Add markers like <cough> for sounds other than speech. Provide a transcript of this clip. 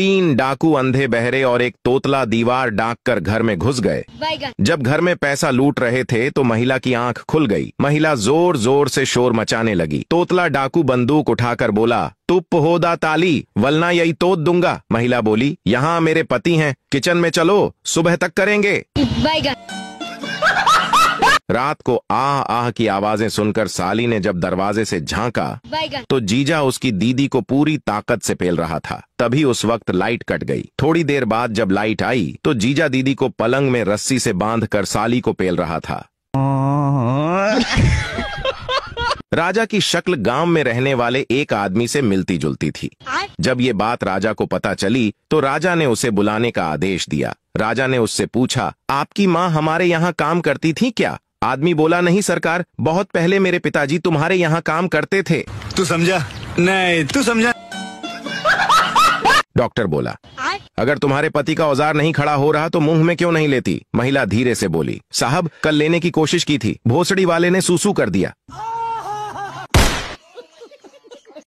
तीन डाकू अंधे बहरे और एक तोतला दीवार डाक कर घर में घुस गए जब घर में पैसा लूट रहे थे तो महिला की आंख खुल गई महिला जोर जोर से शोर मचाने लगी तोतला डाकू बंदूक उठाकर बोला तुप होदा ताली वलना यही तोत दूंगा महिला बोली यहाँ मेरे पति हैं किचन में चलो सुबह तक करेंगे <laughs> रात को आह आह की आवाजें सुनकर साली ने जब दरवाजे से झांका तो जीजा उसकी दीदी को पूरी ताकत से पेल रहा था तभी उस वक्त लाइट कट गई थोड़ी देर बाद जब लाइट आई तो जीजा दीदी को पलंग में रस्सी से बांध कर साली को पेल रहा था राजा की शक्ल गांव में रहने वाले एक आदमी से मिलती जुलती थी जब ये बात राजा को पता चली तो राजा ने उसे बुलाने का आदेश दिया राजा ने उससे पूछा आपकी माँ हमारे यहाँ काम करती थी क्या आदमी बोला नहीं सरकार बहुत पहले मेरे पिताजी तुम्हारे यहाँ काम करते थे तू समझा नहीं तू समझा डॉक्टर बोला अगर तुम्हारे पति का औजार नहीं खड़ा हो रहा तो मुंह में क्यों नहीं लेती महिला धीरे से बोली साहब कल लेने की कोशिश की थी भोसड़ी वाले ने सूसू कर दिया